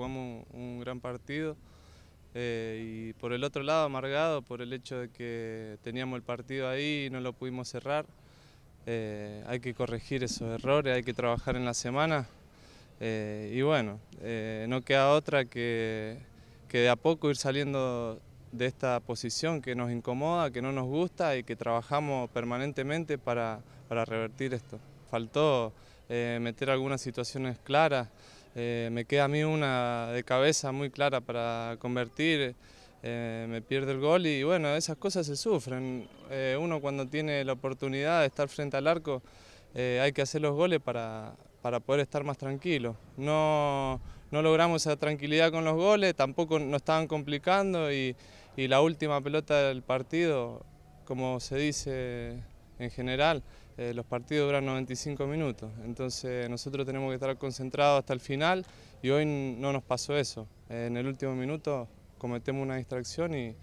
jugamos un gran partido. Eh, y por el otro lado, amargado por el hecho de que teníamos el partido ahí y no lo pudimos cerrar. Eh, hay que corregir esos errores, hay que trabajar en la semana. Eh, y bueno, no queda otra que, que de a poco ir saliendo de esta posición que nos incomoda, que no nos gusta y que trabajamos permanentemente para, para revertir esto. Faltó meter algunas situaciones claras. Eh, me queda a mí una de cabeza muy clara para convertir, eh, me pierde el gol y bueno, esas cosas se sufren. Eh, uno cuando tiene la oportunidad de estar frente al arco, hay que hacer los goles para, poder estar más tranquilo. No, logramos esa tranquilidad con los goles, tampoco nos estaban complicando y, y la última pelota del partido, como se dice en general, eh, los partidos duran 95 minutos, entonces nosotros tenemos que estar concentrados hasta el final y hoy no nos pasó eso. Eh, en el último minuto cometemos una distracción y,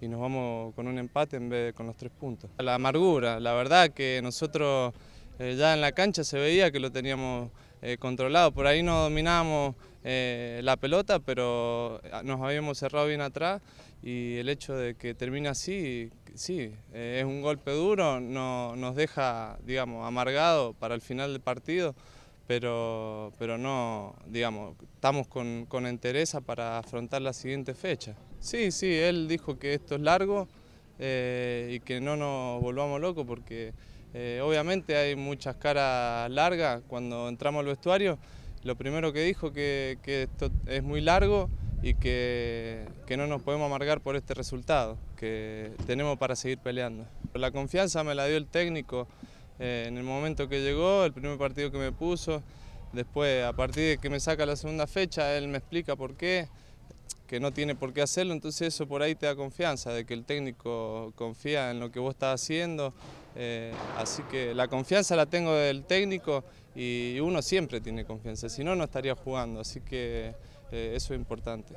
nos vamos con un empate en vez de con los tres puntos. La amargura, la verdad que nosotros eh, ya en la cancha se veía que lo teníamos controlado, por ahí no dominábamos eh, la pelota, pero ah, nos habíamos cerrado bien atrás y el hecho de que termine así, sí, eh, es un golpe duro, no, nos deja, digamos, amargado para el final del partido, pero, pero no, digamos, estamos con, con entereza para afrontar la siguiente fecha. Sí, sí, él dijo que esto es largo eh, y que no nos volvamos locos porque obviamente hay muchas caras largas cuando entramos al vestuario, lo primero que dijo que, que esto es muy largo y que, que, no nos podemos amargar por este resultado, que tenemos para seguir peleando. La confianza me la dio el técnico eh, en el momento que llegó, el primer partido que me puso, después a partir de que me saca la segunda fecha, él me explica por qué, que no tiene por qué hacerlo, entonces eso por ahí te da confianza, de que el técnico confía en lo que vos estás haciendo, eh, así que la confianza la tengo del técnico y uno siempre tiene confianza, si no, no estaría jugando, así que eh, eso es importante.